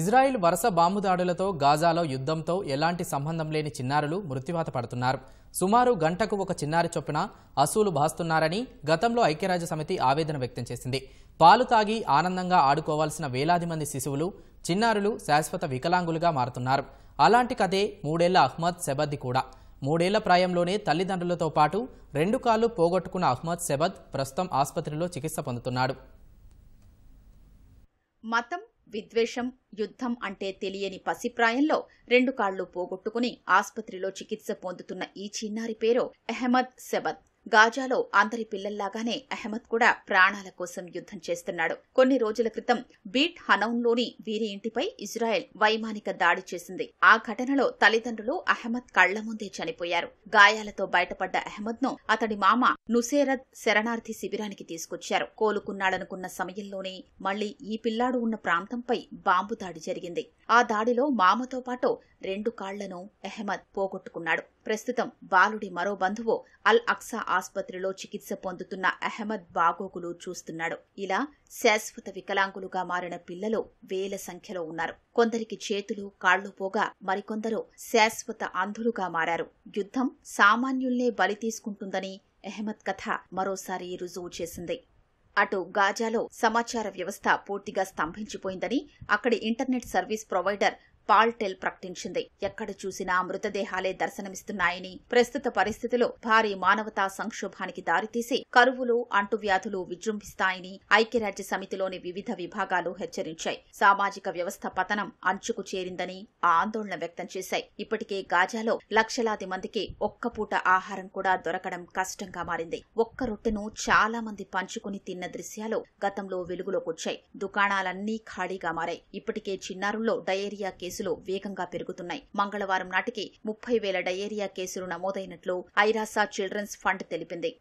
Israel వరుస bomb దాడులతో గాజాలో యుద్ధంతో ఎలాంటి సంబంధం లేని చిన్నారులు మృత్యువాత పడుతున్నారు సుమారు గంటకు ఒక చిన్నారి చొప్పున అసూలు భాస్తున్నారని గతంలో ఐక్యరాజ్య సమితి ఆవేదన వ్యక్తం చేసింది పాలు తాగి ఆనందంగా ఆడుకోవాల్సిన వేలాది మంది శిశువులు చిన్నారులు శాశ్వత వికలాంగులుగా మారుతున్నారు అలాంటి కథే మూడేళ్ల అహ్మద్ సెబద్ది కూడా మూడేళ్ల ప్రాయంలోనే తల్లిదండ్రులతో పాటు రెండు కాళ్ళు పోగొట్టుకున్న అహ్మద్ సెబద్ ప్రస్తుతం ఆసుపత్రిలో చికిత్స పొందుతున్నాడు మతం విద్వేషం యుద్ధం అంటే తెలియని పసిప్రాయంలో రెండు కాళ్లు పోగొట్టుకుని ఆసుపత్రిలో చికిత్స పొందుతున్న ఈ చిన్నారి పేరు అహ్మద్ సెబద్ గాజాలో అందరి పిల్లల్లాగానే అహ్మద్ కూడా ప్రాణాల కోసం యుద్ధం చేస్తున్నాడు కొన్ని రోజుల క్రితం బీట్ హనౌన్లోని వీరి ఇంటిపై ఇజ్రాయెల్ వైమానిక దాడి చేసింది ఆ ఘటనలో తల్లిదండ్రులు అహ్మద్ కళ్ల ముందే చనిపోయారు గాయాలతో బయటపడ్డ అహ్మద్ను అతడి మామ నుసేరద్ శరణార్థి శిబిరానికి తీసుకొచ్చారు కోలుకున్నాడనుకున్న సమయంలోనే మళ్లీ ఈ పిల్లాడు ఉన్న ప్రాంతంపై బాంబు దాడి జరిగింది ఆ దాడిలో మామతో పాటు రెండు కాళ్లను అహ్మద్ పోగొట్టుకున్నాడు ప్రస్తుతం బాలుడి మరో బంధువు అల్ అక్సా ఆసుపత్రిలో చికిత్స పొందుతున్న అహ్మద్ బాగోగులు చూస్తున్నాడు ఇలా శాశ్వత వికలాంగులుగా మారిన పిల్లలు వేల సంఖ్యలో ఉన్నారు కొందరికి చేతులు కాళ్లు పోగా మరికొందరు శాశ్వత అంధులుగా మారారు యుద్ధం సామాన్యుల్నే బలి తీసుకుంటుందని అహ్మద్ కథ మరోసారి రుజువు చేసింది అటు గాజాలో సమాచార వ్యవస్థ పూర్తిగా స్తంభించిపోయిందని అక్కడి ఇంటర్నెట్ సర్వీస్ ప్రొవైడర్ పాల్టెల్ ప్రకటించింది ఎక్కడ చూసినా మృతదేహాలే దర్శనమిస్తున్నాయని ప్రస్తుత పరిస్థితిలో భారీ మానవతా సంక్షోభానికి దారితీసి కరువులు అంటువ్యాధులు విజృంభిస్తాయని ఐక్యరాజ్య సమితిలోని వివిధ విభాగాలు హెచ్చరించాయి సామాజిక వ్యవస్థ పతనం అంచుకు చేరిందని ఆందోళన వ్యక్తం చేశాయి ఇప్పటికే గాజాలో లక్షలాది మందికి ఒక్క పూట ఆహారం కూడా దొరకడం కష్టంగా మారింది ఒక్క రొట్టెను చాలా మంది పంచుకుని తిన్న దృశ్యాలు గతంలో వెలుగులోకొచ్చాయి దుకాణాలన్నీ ఖాళీగా మారాయి ఇప్పటికే చిన్నారుల్లో డయేరియా కేసు కేసులు వేగంగా పెరుగుతున్నాయి మంగళవారం నాటికి ముప్పై వేల డయేరియా కేసులు నమోదైనట్లు ఐరాసా చిల్డ్రన్స్ ఫండ్ తెలిపింది